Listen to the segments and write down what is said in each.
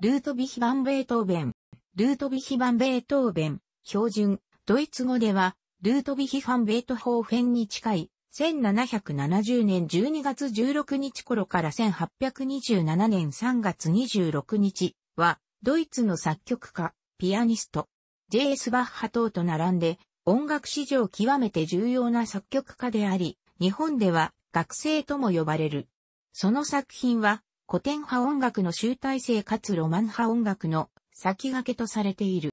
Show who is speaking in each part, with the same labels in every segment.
Speaker 1: ルートビヒバン・ベートーベン、ルートビヒバン・ベートーベン、標準、ドイツ語では、ルートビヒン・ベートホーフェンに近い、1770年12月16日頃から1827年3月26日は、ドイツの作曲家、ピアニスト、J.S. バッハ等と並んで、音楽史上極めて重要な作曲家であり、日本では学生とも呼ばれる。その作品は、古典派音楽の集大成かつロマン派音楽の先駆けとされている。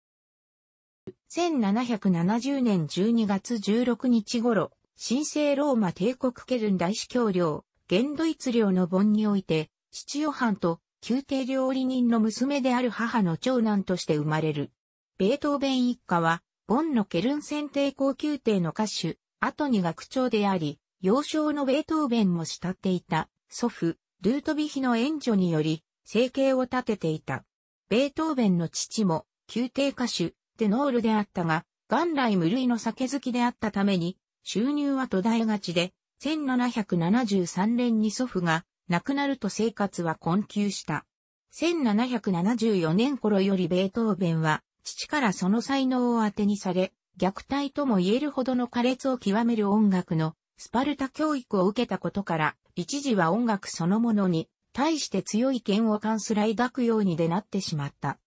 Speaker 1: 1770年12月16日頃、神聖ローマ帝国ケルン大司教領、現ドイツ領の盆において、七ヨハンと宮廷料理人の娘である母の長男として生まれる。ベートーベン一家は、ボンのケルン選定高宮廷の歌手、後に学長であり、幼少のベートーベンも慕っていた、祖父、ルートビヒの援助により、生計を立てていた。ベートーベンの父も、宮廷歌手、テノールであったが、元来無類の酒好きであったために、収入は途絶えがちで、1773年に祖父が亡くなると生活は困窮した。1774年頃よりベートーベンは父からその才能を当てにされ、虐待とも言えるほどの苛烈を極める音楽のスパルタ教育を受けたことから、一時は音楽そのものに対して強い嫌悪感すら抱くようにでなってしまった。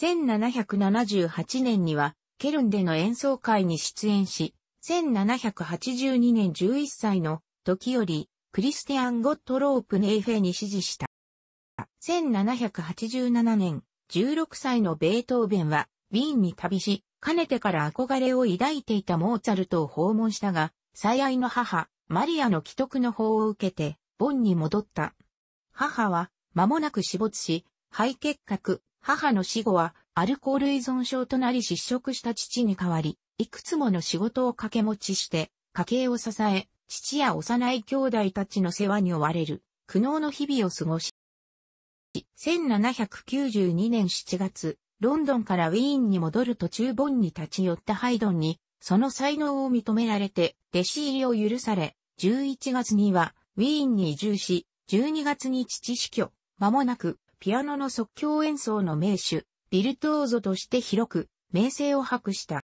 Speaker 1: 1778年にはケルンでの演奏会に出演し、1782年11歳の時よりクリスティアン・ゴットロープ・ネイフェに支持した。1787年、16歳のベートーベンは、ウィーンに旅し、かねてから憧れを抱いていたモーツァルトを訪問したが、最愛の母、マリアの帰得の法を受けて、ボンに戻った。母は、間もなく死没し、肺結核、母の死後は、アルコール依存症となり失職した父に代わり、いくつもの仕事を掛け持ちして、家計を支え、父や幼い兄弟たちの世話に追われる、苦悩の日々を過ごし、1792年7月、ロンドンからウィーンに戻る途中ボンに立ち寄ったハイドンに、その才能を認められて、弟子入りを許され、11月にはウィーンに移住し、12月に父死去、間もなくピアノの即興演奏の名手、ビルトーゾとして広く名声を博した。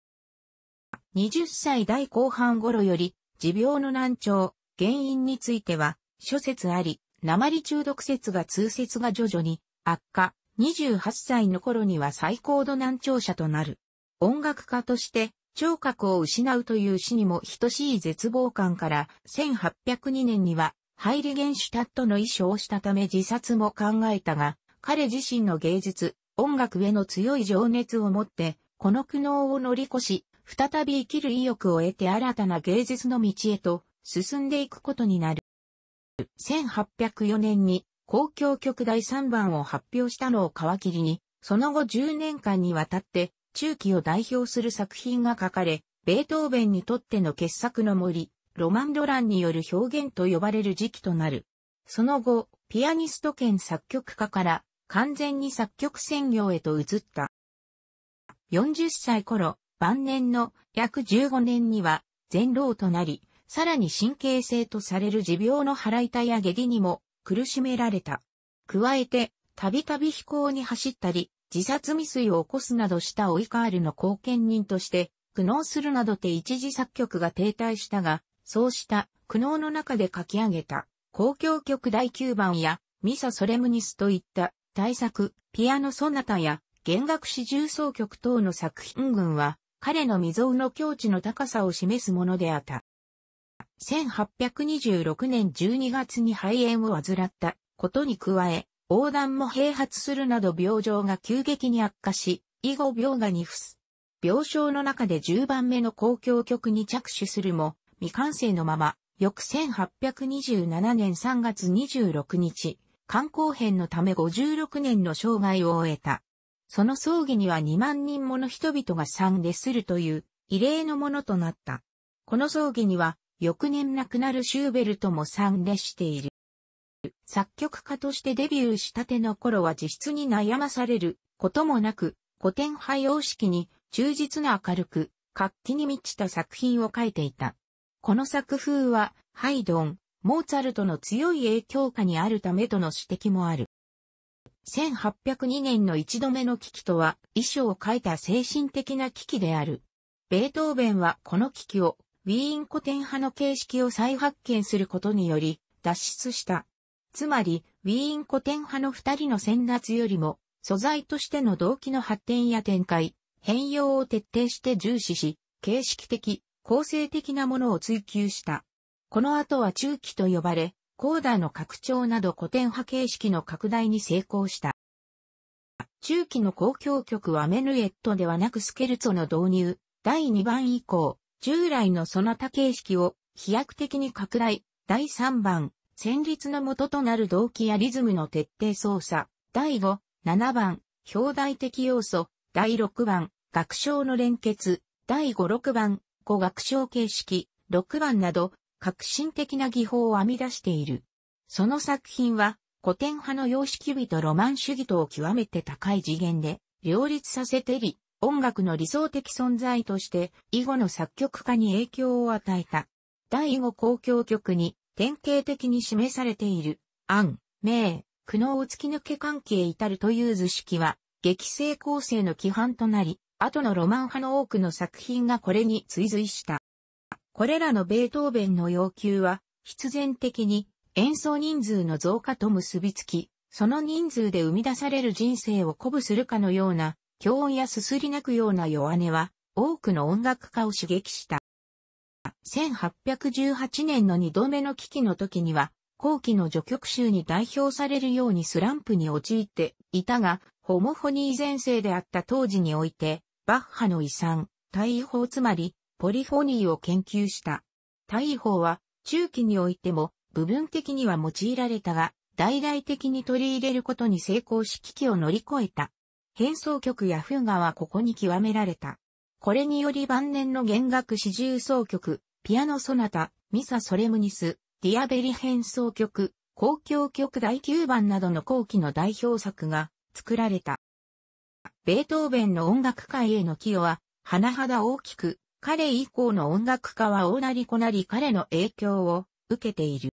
Speaker 1: 20歳代後半頃より持病の難聴、原因については諸説あり、鉛中毒説が通説が徐々に悪化、28歳の頃には最高度難聴者となる。音楽家として聴覚を失うという死にも等しい絶望感から、1802年には、ハイリゲンシュタットの遺書をしたため自殺も考えたが、彼自身の芸術、音楽への強い情熱を持って、この苦悩を乗り越し、再び生きる意欲を得て新たな芸術の道へと進んでいくことになる。1804年に公共曲第3番を発表したのを皮切りに、その後10年間にわたって中期を代表する作品が書かれ、ベートーベンにとっての傑作の森、ロマン・ドランによる表現と呼ばれる時期となる。その後、ピアニスト兼作曲家から完全に作曲専業へと移った。40歳頃、晩年の約15年には全老となり、さらに神経性とされる持病の腹痛や下痢にも苦しめられた。加えて、たびたび飛行に走ったり、自殺未遂を起こすなどしたオイカールの後見人として、苦悩するなどて一時作曲が停滞したが、そうした苦悩の中で書き上げた、公共曲第9番や、ミサ・ソレムニスといった大作、ピアノ・ソナタや、弦楽四重奏曲等の作品群は、彼の未曾有の境地の高さを示すものであった。1826年12月に肺炎を患ったことに加え、横断も併発するなど病状が急激に悪化し、以後病がに伏す。病床の中で10番目の公共局に着手するも、未完成のまま、翌1827年3月26日、肝硬変のため56年の生涯を終えた。その葬儀には2万人もの人々が参列するという異例のものとなった。この葬儀には翌年亡くなるシューベルトも参列している。作曲家としてデビューしたての頃は自質に悩まされることもなく、古典派様式に忠実な明るく、活気に満ちた作品を書いていた。この作風は、ハイドン、モーツァルトの強い影響下にあるためとの指摘もある。1802年の一度目の危機とは、遺書を書いた精神的な危機である。ベートーベンはこの危機を、ウィーン古典派の形式を再発見することにより、脱出した。つまり、ウィーン古典派の二人の先達よりも、素材としての動機の発展や展開、変容を徹底して重視し、形式的、構成的なものを追求した。この後は中期と呼ばれ、コーダの拡張など古典派形式の拡大に成功した。中期の交響曲はメヌエットではなくスケルツォの導入、第2番以降、従来のその他形式を飛躍的に拡大、第3番、旋律の元となる動機やリズムの徹底操作、第5、7番、表題的要素、第6番、学章の連結、第5、6番、5学章形式、6番など、革新的な技法を編み出している。その作品は、古典派の様式美とロマン主義とを極めて高い次元で、両立させてり、音楽の理想的存在として、以後の作曲家に影響を与えた。第5公共曲に、典型的に示されている、暗、明、苦悩を突き抜け関係至るという図式は、激性構成の規範となり、後のロマン派の多くの作品がこれに追随した。これらのベートーベンの要求は、必然的に演奏人数の増加と結びつき、その人数で生み出される人生を鼓舞するかのような、強音やすすり泣くような弱音は、多くの音楽家を刺激した。1818年の2度目の危機の時には、後期の序曲集に代表されるようにスランプに陥っていたが、ホモフォニー前世であった当時において、バッハの遺産、大法つまり、ポリフォニーを研究した。大法は、中期においても、部分的には用いられたが、大々的に取り入れることに成功し危機を乗り越えた。変奏曲やフーガはここに極められた。これにより晩年の弦楽四重奏曲、ピアノソナタ、ミサソレムニス、ディアベリ変奏曲、公共曲第9番などの後期の代表作が作られた。ベートーベンの音楽界への寄与は、甚だ大きく、彼以降の音楽家は大なりこなり彼の影響を受けている。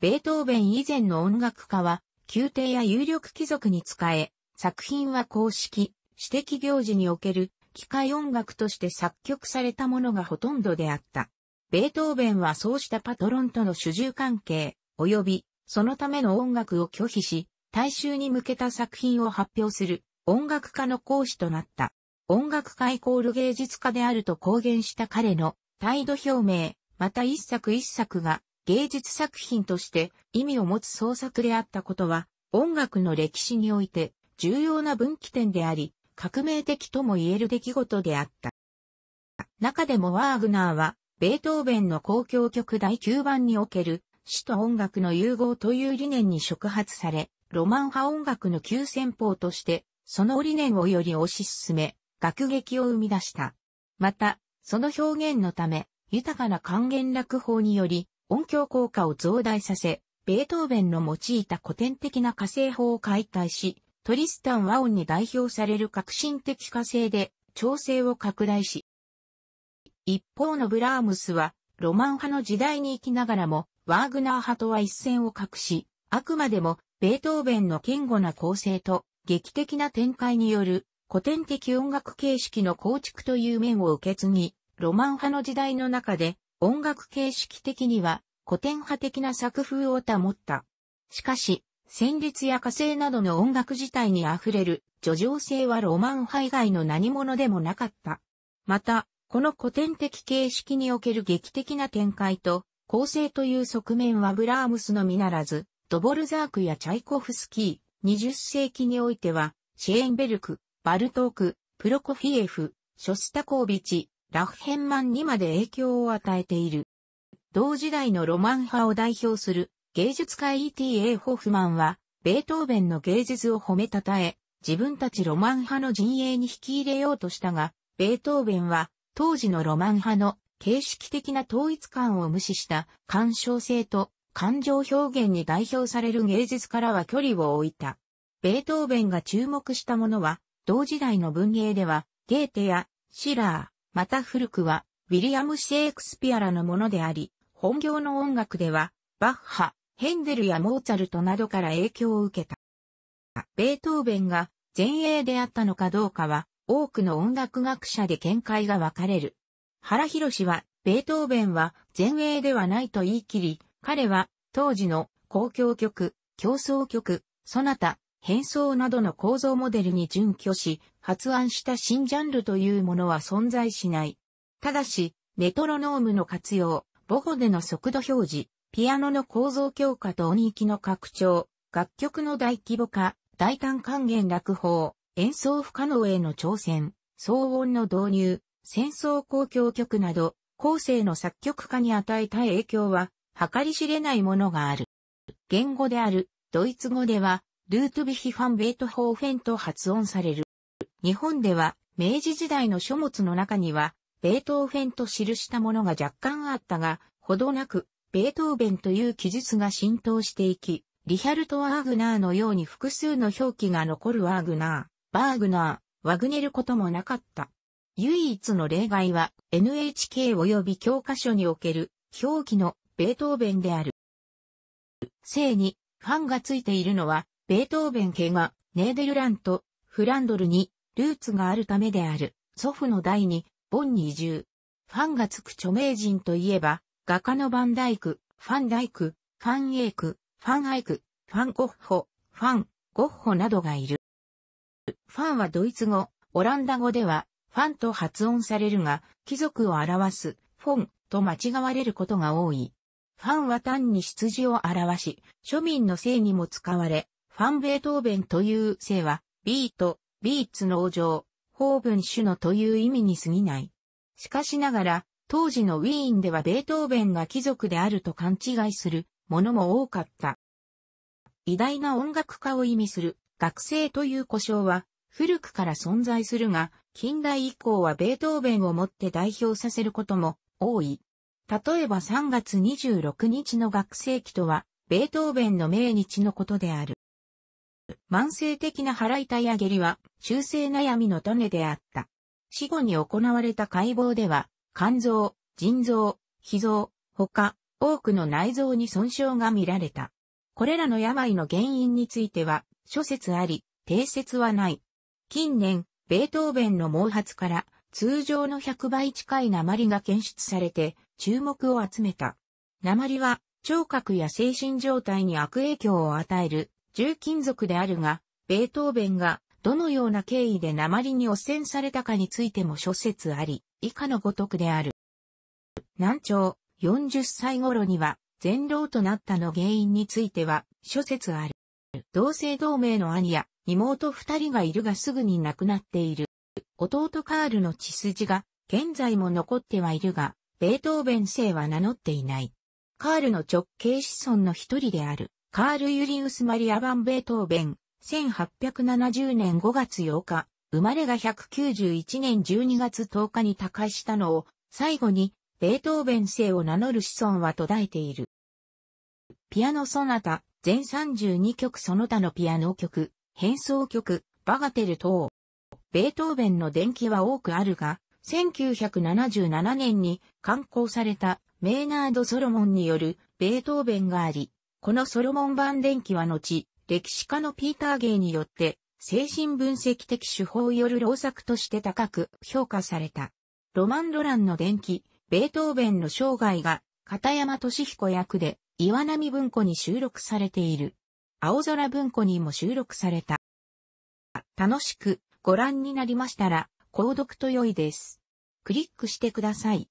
Speaker 1: ベートーベン以前の音楽家は、宮廷や有力貴族に仕え、作品は公式、私的行事における機械音楽として作曲されたものがほとんどであった。ベートーベンはそうしたパトロンとの主従関係、及びそのための音楽を拒否し、大衆に向けた作品を発表する音楽家の講師となった。音楽家イコール芸術家であると公言した彼の態度表明、また一作一作が芸術作品として意味を持つ創作であったことは、音楽の歴史において重要な分岐点であり、革命的とも言える出来事であった。中でもワーグナーは、ベートーベンの公共曲第9番における、詩と音楽の融合という理念に触発され、ロマン派音楽の急先鋒として、その理念をより推し進め、楽劇を生み出した。また、その表現のため、豊かな還元楽法により、音響効果を増大させ、ベートーベンの用いた古典的な火星法を解体し、トリスタン・ワオンに代表される革新的化成で調整を拡大し、一方のブラームスは、ロマン派の時代に生きながらも、ワーグナー派とは一線を画し、あくまでも、ベートーベンの堅固な構成と、劇的な展開による、古典的音楽形式の構築という面を受け継ぎ、ロマン派の時代の中で、音楽形式的には、古典派的な作風を保った。しかし、旋律や火星などの音楽自体に溢れる、叙情性はロマン派以外の何者でもなかった。また、この古典的形式における劇的な展開と、構成という側面はブラームスのみならず、ドボルザークやチャイコフスキー、20世紀においては、シェーンベルク、バルトーク、プロコフィエフ、ショスタコービチ、ラフヘンマンにまで影響を与えている。同時代のロマン派を代表する芸術家 E.T.A. ホフマンは、ベートーベンの芸術を褒めたたえ、自分たちロマン派の陣営に引き入れようとしたが、ベートーベンは、当時のロマン派の形式的な統一感を無視した感傷性と感情表現に代表される芸術からは距離を置いた。ベートーベンが注目したものは、同時代の文芸では、ゲーテやシラー、また古くは、ウィリアム・シェイクスピアらのものであり、本業の音楽では、バッハ、ヘンデルやモーツァルトなどから影響を受けた。ベートーベンが前衛であったのかどうかは、多くの音楽学者で見解が分かれる。原博氏は、ベートーベンは前衛ではないと言い切り、彼は当時の公共曲、競争曲、そなた、変装などの構造モデルに準拠し、発案した新ジャンルというものは存在しない。ただし、メトロノームの活用、母語での速度表示、ピアノの構造強化と音域の拡張、楽曲の大規模化、大胆還元楽法、演奏不可能への挑戦、騒音の導入、戦争公共曲など、後世の作曲家に与えた影響は、計り知れないものがある。言語である、ドイツ語では、ルートビヒファン・ベートホーフェンと発音される。日本では、明治時代の書物の中には、ベートーフェンと記したものが若干あったが、ほどなく、ベートーベンという記述が浸透していき、リヒャルト・ワーグナーのように複数の表記が残るワーグナー、バーグナー、ワグネルこともなかった。唯一の例外は NHK 及び教科書における表記のベートーベンである。性にファンがついているのはベートーベン家がネーデルラント、フランドルにルーツがあるためである。祖父の代にボンに移住。ファンがつく著名人といえば画家のバンダイク、ファンダイク、ファンエイク、ファンアイク、ファンゴッホ、ファン、ゴッホなどがいる。ファンはドイツ語、オランダ語では、ファンと発音されるが、貴族を表す、フォンと間違われることが多い。ファンは単に羊を表し、庶民の姓にも使われ、ファンベートーベンという姓は、ビート、ビーツの王城、ホーブンのという意味に過ぎない。しかしながら、当時のウィーンではベートーベンが貴族であると勘違いするものも多かった。偉大な音楽家を意味する学生という呼称は古くから存在するが、近代以降はベートーベンをもって代表させることも多い。例えば3月26日の学生期とは、ベートーベンの命日のことである。慢性的な腹痛や下痢は、中性悩みの種であった。死後に行われた解剖では、肝臓、腎臓、脾臓、他、多くの内臓に損傷が見られた。これらの病の原因については、諸説あり、定説はない。近年、ベートーベンの毛髪から通常の100倍近い鉛が検出されて注目を集めた。鉛は聴覚や精神状態に悪影響を与える重金属であるが、ベートーベンがどのような経緯で鉛に汚染されたかについても諸説あり、以下のごとくである。南朝、40歳頃には、全老となったの原因については、諸説ある。同姓同名の兄や妹二人がいるがすぐに亡くなっている。弟カールの血筋が現在も残ってはいるが、ベートーベン姓は名乗っていない。カールの直系子孫の一人である、カール・ユリウス・マリア・バン・ベートーベン、1870年5月8日、生まれが191年12月10日に他界したのを、最後に、ベートーベン姓を名乗る子孫は途絶えている。ピアノソナタ、全32曲その他のピアノ曲、変奏曲、バガテル等。ベートーベンの伝記は多くあるが、1977年に刊行されたメーナード・ソロモンによるベートーベンがあり、このソロモン版伝記は後、歴史家のピーター・ゲイによって、精神分析的手法よる老作として高く評価された。ロマン・ロランの伝記、ベートーベンの生涯が、片山俊彦役で、岩波文庫に収録されている。青空文庫にも収録された。楽しくご覧になりましたら、購読と良いです。クリックしてください。